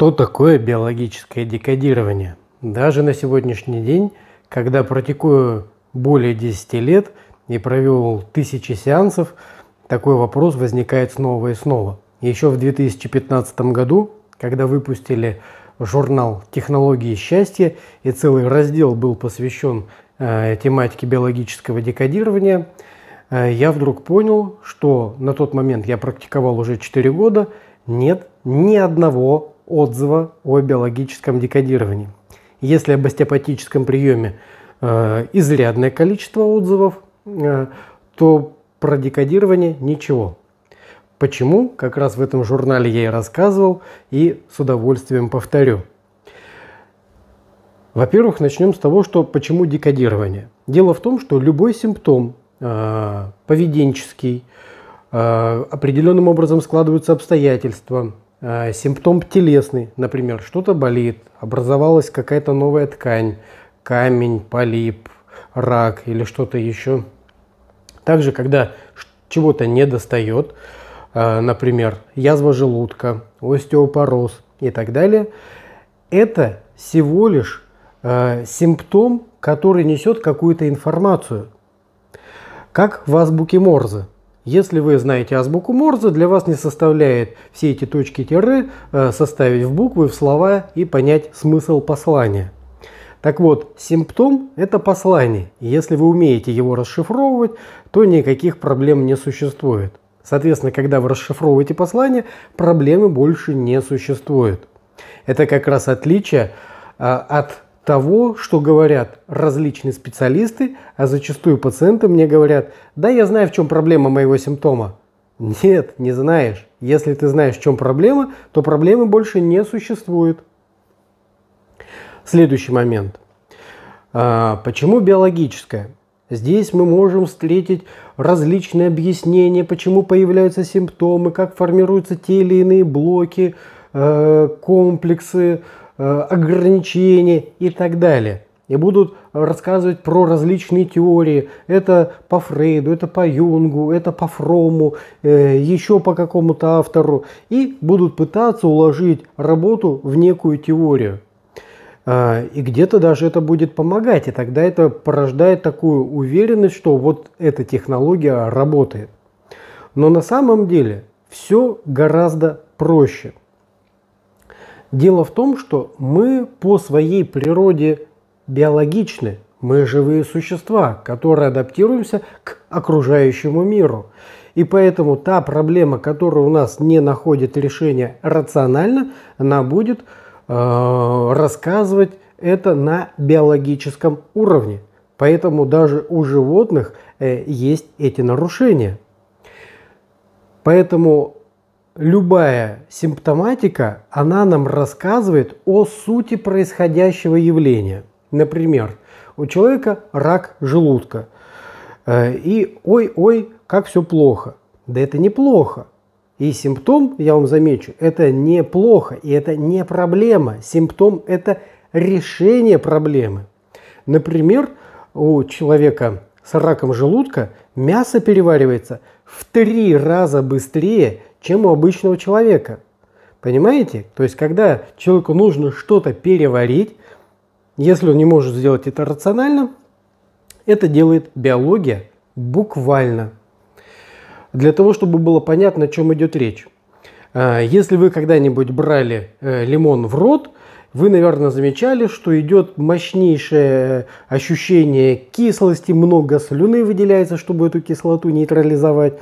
Что такое биологическое декодирование? Даже на сегодняшний день, когда практикую более 10 лет и провел тысячи сеансов, такой вопрос возникает снова и снова. Еще в 2015 году, когда выпустили журнал «Технологии счастья» и целый раздел был посвящен э, тематике биологического декодирования, э, я вдруг понял, что на тот момент я практиковал уже 4 года, нет ни одного отзыва о биологическом декодировании. Если об остеопатическом приеме э, изрядное количество отзывов, э, то про декодирование ничего. Почему? Как раз в этом журнале я и рассказывал, и с удовольствием повторю. Во-первых, начнем с того, что почему декодирование. Дело в том, что любой симптом э, поведенческий, э, определенным образом складываются обстоятельства, а, симптом телесный, например, что-то болит, образовалась какая-то новая ткань, камень, полип, рак или что-то еще. Также, когда чего-то не достает, а, например, язва желудка, остеопороз и так далее, это всего лишь а, симптом, который несет какую-то информацию, как в азбуке Морзе – если вы знаете азбуку Морзе, для вас не составляет все эти точки тире э, составить в буквы, в слова и понять смысл послания. Так вот, симптом – это послание. И если вы умеете его расшифровывать, то никаких проблем не существует. Соответственно, когда вы расшифровываете послание, проблемы больше не существует. Это как раз отличие э, от того, что говорят различные специалисты, а зачастую пациенты мне говорят, да я знаю, в чем проблема моего симптома. Нет, не знаешь. Если ты знаешь, в чем проблема, то проблемы больше не существует. Следующий момент. А, почему биологическое? Здесь мы можем встретить различные объяснения, почему появляются симптомы, как формируются те или иные блоки, э, комплексы, Э, ограничения и так далее. И будут рассказывать про различные теории. Это по Фрейду, это по Юнгу, это по Фрому, э, еще по какому-то автору. И будут пытаться уложить работу в некую теорию. Э, и где-то даже это будет помогать, и тогда это порождает такую уверенность, что вот эта технология работает. Но на самом деле все гораздо проще. Дело в том, что мы по своей природе биологичны. Мы живые существа, которые адаптируемся к окружающему миру. И поэтому та проблема, которая у нас не находит решения рационально, она будет э, рассказывать это на биологическом уровне. Поэтому даже у животных э, есть эти нарушения. Поэтому любая симптоматика, она нам рассказывает о сути происходящего явления. Например, у человека рак желудка. Э, и ой-ой, как все плохо. Да это неплохо. И симптом, я вам замечу, это не плохо и это не проблема. Симптом – это решение проблемы. Например, у человека с раком желудка мясо переваривается в три раза быстрее, чем у обычного человека. Понимаете? То есть, когда человеку нужно что-то переварить, если он не может сделать это рационально, это делает биология буквально. Для того, чтобы было понятно, о чем идет речь. А, если вы когда-нибудь брали э, лимон в рот, вы, наверное, замечали, что идет мощнейшее ощущение кислости, много слюны выделяется, чтобы эту кислоту нейтрализовать.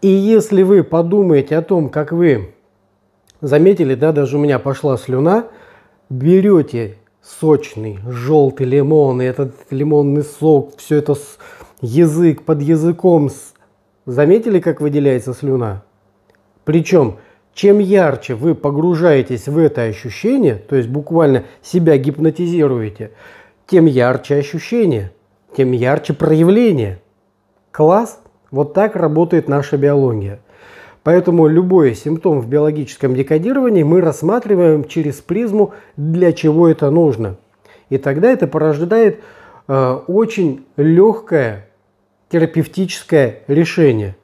И если вы подумаете о том, как вы заметили, да, даже у меня пошла слюна, берете сочный желтый лимон, и этот лимонный сок, все это с язык под языком. С... Заметили, как выделяется слюна? Причем, чем ярче вы погружаетесь в это ощущение, то есть буквально себя гипнотизируете, тем ярче ощущение, тем ярче проявление. Класс? Вот так работает наша биология. Поэтому любой симптом в биологическом декодировании мы рассматриваем через призму, для чего это нужно. И тогда это порождает э, очень легкое терапевтическое решение.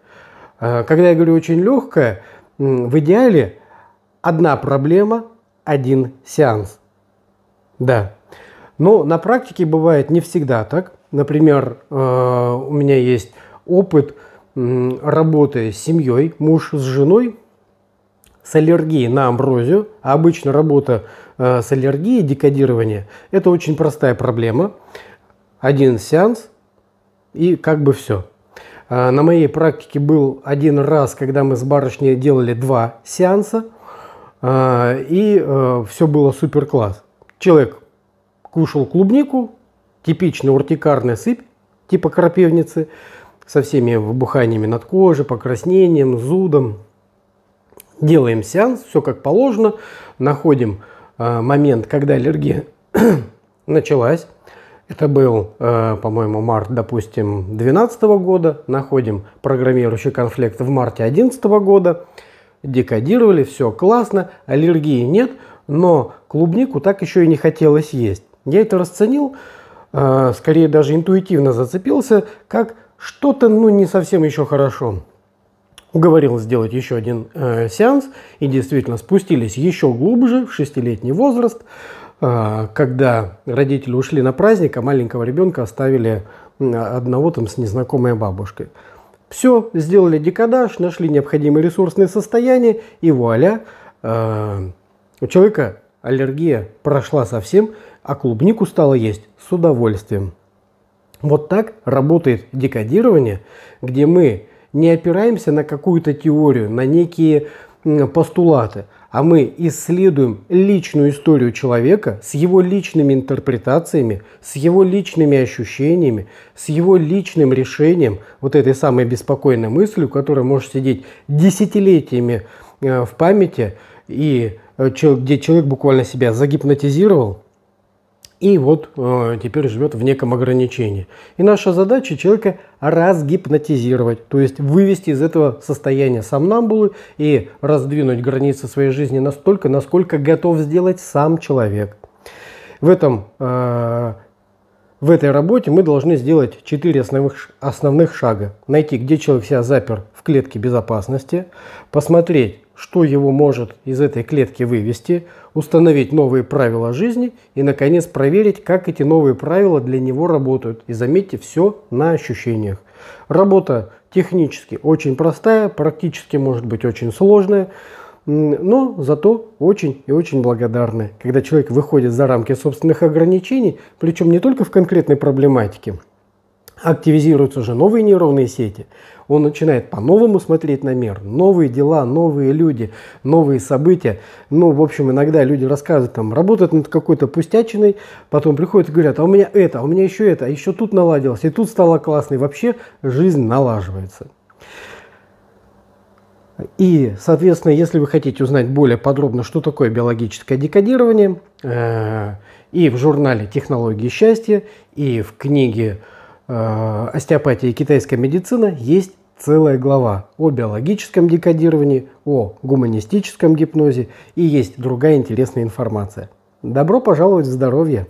Э, когда я говорю очень легкое, в идеале одна проблема, один сеанс. Да. Но на практике бывает не всегда так. Например, э, у меня есть опыт работы с семьей, муж с женой с аллергией на амброзию, а обычно работа э, с аллергией, декодирование, это очень простая проблема. Один сеанс и как бы все. Э, на моей практике был один раз, когда мы с барышней делали два сеанса, э, и все было супер класс. Человек кушал клубнику, типичная уртикарная сыпь, типа крапивницы, со всеми выбуханиями над кожей, покраснением, зудом. Делаем сеанс, все как положено, находим э, момент, когда аллергия началась. Это был, э, по-моему, март, допустим, 2012 года. Находим программирующий конфликт в марте 2011 года. Декодировали, все классно, аллергии нет, но клубнику так еще и не хотелось есть. Я это расценил, э, скорее даже интуитивно зацепился, как что-то, ну, не совсем еще хорошо. Уговорил сделать еще один э, сеанс, и действительно спустились еще глубже, в шестилетний возраст, э, когда родители ушли на праздник, а маленького ребенка оставили одного там с незнакомой бабушкой. Все, сделали декадаж, нашли необходимые ресурсные состояния, и вуаля, э, у человека аллергия прошла совсем, а клубнику стало есть с удовольствием. Вот так работает декодирование, где мы не опираемся на какую-то теорию, на некие постулаты, а мы исследуем личную историю человека с его личными интерпретациями, с его личными ощущениями, с его личным решением вот этой самой беспокойной мыслью, которая может сидеть десятилетиями э, в памяти, и э, где человек буквально себя загипнотизировал, и вот э, теперь живет в неком ограничении. И наша задача человека разгипнотизировать, то есть вывести из этого состояния сомнамбулы и раздвинуть границы своей жизни настолько, насколько готов сделать сам человек. В, этом, э, в этой работе мы должны сделать четыре основных, основных шага. Найти, где человек себя запер в клетке безопасности, посмотреть, что его может из этой клетки вывести, установить новые правила жизни и, наконец, проверить, как эти новые правила для него работают. И заметьте, все на ощущениях. Работа технически очень простая, практически может быть очень сложная, но зато очень и очень благодарная, когда человек выходит за рамки собственных ограничений, причем не только в конкретной проблематике, активизируются уже новые нейронные сети, он начинает по-новому смотреть на мир, новые дела, новые люди, новые события. Ну, в общем, иногда люди рассказывают, там, работают над какой-то пустячиной, потом приходят и говорят, а у меня это, а у меня еще это, а еще тут наладилось, и тут стало классно, и вообще жизнь налаживается. И, соответственно, если вы хотите узнать более подробно, что такое биологическое декодирование, э и в журнале «Технологии счастья», и в книге э э, остеопатии и китайская медицина есть целая глава о биологическом декодировании, о гуманистическом гипнозе и есть другая интересная информация. Добро пожаловать в здоровье!